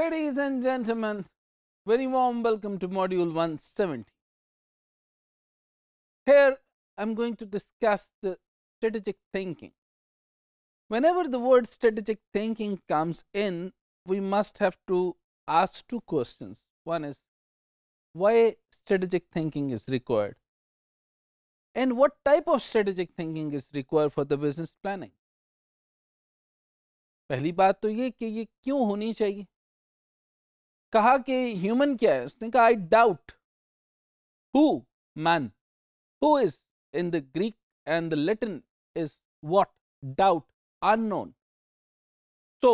ladies and gentlemen, very warm welcome to module 170. Here I am going to discuss the strategic thinking. Whenever the word strategic thinking comes in, we must have to ask two questions. One is why strategic thinking is required and what type of strategic thinking is required for the business planning. पहली बात तो ये कि ये क्यों होनी चाहिए कहा कि ह्यूमन क्या है उसने कहा I doubt who man who is in the Greek and the Latin is what doubt unknown so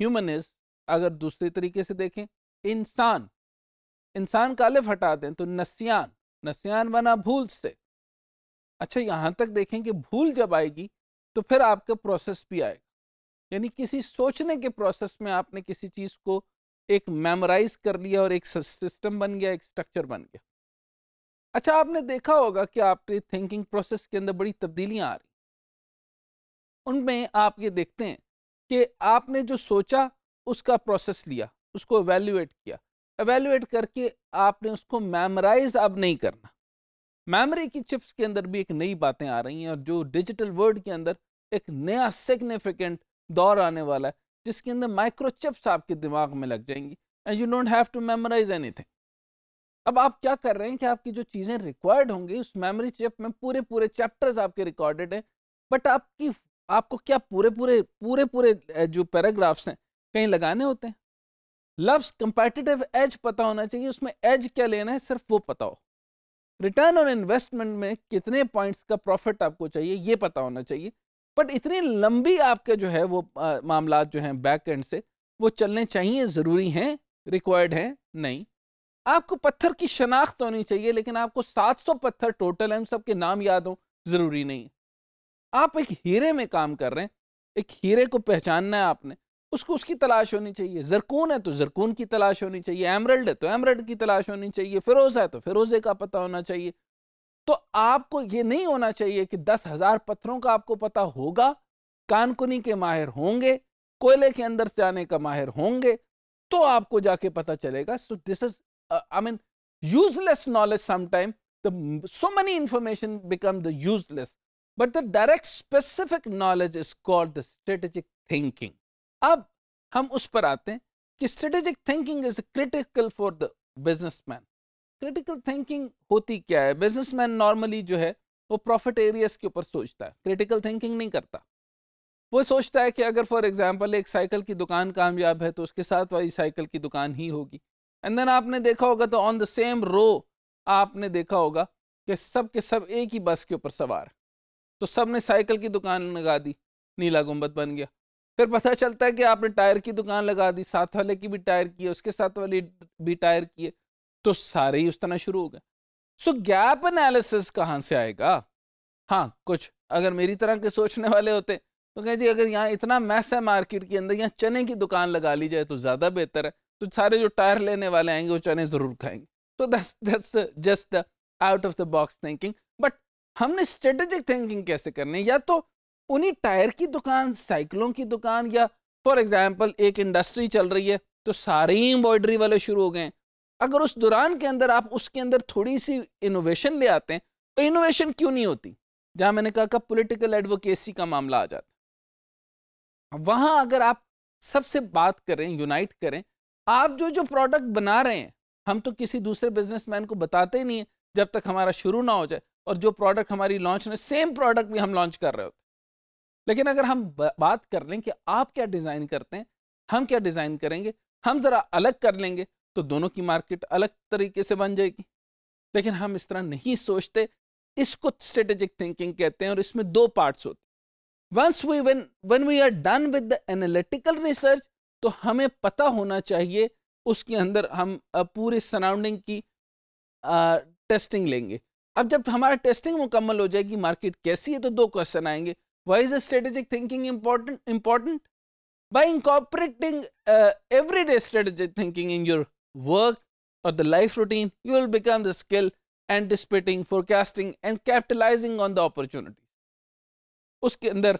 human is अगर दूसरे तरीके से देखें इंसान इंसान का अलिफ हटा दें तो नस्यान नस्यान बना भूल से अच्छा यहां तक देखें कि भूल जब आएगी तो फिर आपका प्रोसेस भी आएगा यानी किसी सोचने के प्रोसेस में आपने किसी चीज़ को एक मेमोराइज कर लिया और एक सिस्टम बन गया एक स्ट्रक्चर बन गया अच्छा आपने देखा होगा कि आपके थिंकिंग प्रोसेस के अंदर बड़ी तब्दीलियां आ रही उनमें आप ये देखते हैं कि आपने जो सोचा उसका प्रोसेस लिया उसको एवेल्यूएट किया एवेल्यूएट करके आपने उसको मेमोराइज अब नहीं करना मेमोरी की चिप्स के अंदर भी एक नई बातें आ रही हैं और जो डिजिटल वर्ल्ड के अंदर एक नया सिग्निफिकेंट दौर आने वाला है जिसके अंदर माइक्रोचिप्स आपके दिमाग में लग जाएंगी and you don't have to memorise anything अब आप क्या कर रहे हैं कि आपकी जो चीज़ें रिक्वायर्ड होंगी उस मेमोरी चिप में पूरे पूरे चैप्टर्स आपके रिकॉर्डेड हैं बट आपकी आपको क्या पूरे पूरे पूरे पूरे जो पैराग्राफ्स हैं कहीं लगाने होते हैं लफ्स कंपेटिटिव एज पता होना चाहिए उसमें एज क्या लेना है सिर्फ वो पता हो रिटर्न ऑन इन्वेस्टमेंट में कितने पॉइंट्स का प्रॉफिट आपको चाहिए ये पता होना चाहिए बट इतनी लंबी आपके जो है वो मामला जो हैं बैक एंड से वो चलने चाहिए ज़रूरी हैं रिक्वायर्ड हैं नहीं आपको पत्थर की शनाख्त होनी चाहिए लेकिन आपको 700 पत्थर टोटल हैं सबके नाम याद हो ज़रूरी नहीं आप एक हीरे में काम कर रहे हैं एक हीरे को पहचानना है आपने उसको उसकी तलाश होनी चाहिए जरकून है तो जरकून की तलाश होनी चाहिए एमरल्ड है तो एमरल्ड की तलाश होनी चाहिए फिरोज़ा है तो फिरोज़े का पता होना चाहिए तो आपको ये नहीं होना चाहिए कि दस हजार पत्थरों का आपको पता होगा कानकुनी के माहिर होंगे कोयले के अंदर से आने का माहिर होंगे तो आपको जाके पता चलेगा so this is I mean useless knowledge sometime the so many information become the useless but the direct specific knowledge is called the strategic thinking अब हम उस पर आते हैं कि strategic thinking is critical for the businessman critical thinking होती क्या है बिजनेसमैन नॉर्मली जो है वो प्रॉफिट एरियाज के ऊपर सोचता है क्रिटिकल थिंकिंग नहीं करता वो सोचता है कि अगर फॉर एग्जाम्पल एक साइकिल की दुकान कामयाब है तो उसके साथ वाली साइकिल की दुकान ही होगी एंड देन आपने देखा होगा तो ऑन द सेम रो आपने देखा होगा कि सब के सब एक ही बस के ऊपर सवार तो सब ने साइकिल की दुकान लगा दी नीला गुम्बद बन गया फिर पता चलता है कि आपने टायर की दुकान लगा दी साथ वाले की भी टायर की है उसके साथ वाली भी टायर की है तो सारे ही उस तरह शुरू हो गए सो गैप एनालिसिस कहाँ से आएगा हाँ कुछ अगर मेरी तरह के सोचने वाले होते तो कहें जी अगर यहाँ इतना मैस है मार्केट के अंदर यहाँ चने की दुकान लगा ली जाए तो ज़्यादा बेहतर है तो सारे जो टायर लेने वाले आएंगे वो चने ज़रूर खाएंगे तो दस दस just out of the box thinking but हमने स्ट्रेटेजिक थिंकिंग कैसे करनी या तो उन्हीं टायर की दुकान साइकिलों की दुकान या फॉर एग्जाम्पल एक इंडस्ट्री चल रही है तो सारे ही एम्ब्रॉयडरी वाले शुरू हो गए अगर उस दौरान के अंदर आप उसके अंदर थोड़ी सी इनोवेशन ले आते हैं तो इनोवेशन क्यों नहीं होती जहां मैंने कहा कि पॉलिटिकल एडवोकेसी का मामला आ जाता वहां अगर आप सबसे बात करें यूनाइट करें आप जो जो प्रोडक्ट बना रहे हैं हम तो किसी दूसरे बिजनेसमैन को बताते ही नहीं है जब तक हमारा शुरू ना हो जाए और जो प्रोडक्ट हमारी लॉन्च ने सेम प्रोडक्ट भी हम लॉन्च कर रहे होते लेकिन अगर हम बात कर लें कि आप क्या डिज़ाइन करते हैं हम क्या डिज़ाइन करेंगे हम ज़रा अलग कर लेंगे तो दोनों की मार्केट अलग तरीके से बन जाएगी लेकिन हम इस तरह नहीं सोचते इसको स्ट्रेटेजिक थिंकिंग कहते हैं और इसमें दो पार्ट्स होते once we one one we are done with the analytical research तो हमें पता होना चाहिए उसके अंदर हम पूरे सराउंडिंग की आ, टेस्टिंग लेंगे अब जब हमारा टेस्टिंग मुकम्मल हो जाएगी मार्केट कैसी है तो दो क्वेश्चन आएंगे why is strategic thinking important important by incorporating every day strategic thinking in your work, or the life routine, you will become the skill anticipating, forecasting, and capitalizing on the opportunities. उसके अंदर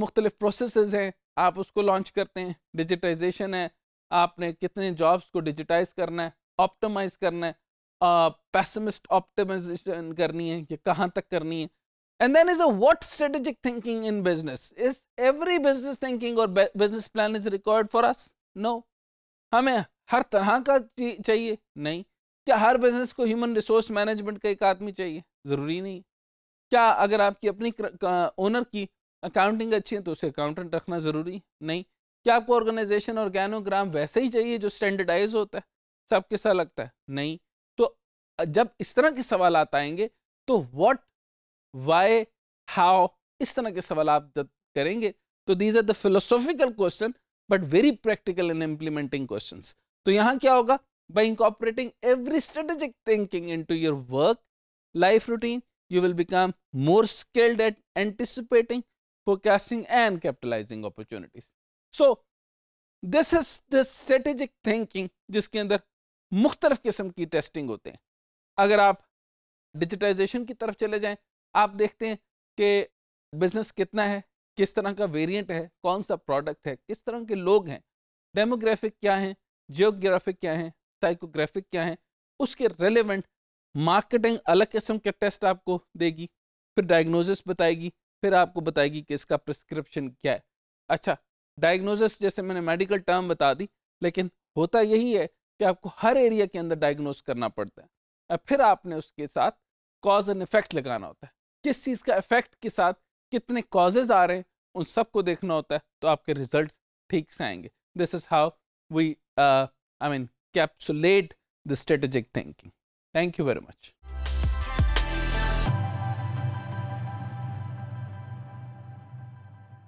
मुख्तलिफ processes हैं आप उसको launch करते हैं digitisation है आपने कितने जॉब्स को डिजिटाइज करना है ऑप्टिमाइज करना है पैसमिस्ट ऑप्टिमाइजेशन करनी है कि कहाँ तक करनी है and then is a what strategic thinking in business is every business thinking or business plan is required for us no हमें हर तरह का चाहिए नहीं क्या हर बिजनेस को ह्यूमन रिसोर्स मैनेजमेंट का एक आदमी चाहिए ज़रूरी नहीं क्या अगर आपकी अपनी ओनर की अकाउंटिंग अच्छी है तो उसे अकाउंटेंट रखना ज़रूरी नहीं क्या आपको ऑर्गेनाइजेशन और गैनोग्राम वैसे ही चाहिए जो स्टैंडर्डाइज होता है सब कैसा लगता है नहीं तो जब इस तरह के सवाल आते आएंगे तो वॉट वाई हाउ इस तरह के सवाल आप जब करेंगे तो these are the philosophical question but very practical in implementing question तो यहां क्या होगा by incorporating every strategic thinking into your work life routine you will become more skilled at anticipating forecasting and capitalising opportunities. So this is the strategic thinking जिसके अंदर मुख्तलिफ किस्म की testing होते हैं अगर आप डिजिटाइजेशन की तरफ चले जाएं आप देखते हैं कि बिजनेस कितना है किस तरह का वेरिएंट है कौन सा प्रोडक्ट है किस तरह के लोग हैं डेमोग्राफिक क्या हैं जियोग्राफिक क्या हैं साइकोग्राफिक क्या हैं उसके रेलिवेंट मार्केटिंग अलग किस्म के टेस्ट आपको देगी फिर डायग्नोसिस बताएगी फिर आपको बताएगी कि इसका प्रिस्क्रिप्शन क्या है अच्छा डायग्नोसिस जैसे मैंने मेडिकल टर्म बता दी लेकिन होता यही है कि आपको हर एरिया के अंदर डायग्नोस करना पड़ता है और फिर आपने उसके साथ कॉज एंड इफेक्ट लगाना होता है किस चीज़ का इफेक्ट के साथ कितने कॉजेज आ रहे हैं उन सबको देखना होता है तो आपके रिजल्ट ठीक से आएंगे this is how we I mean capsulate the strategic thinking thank you very much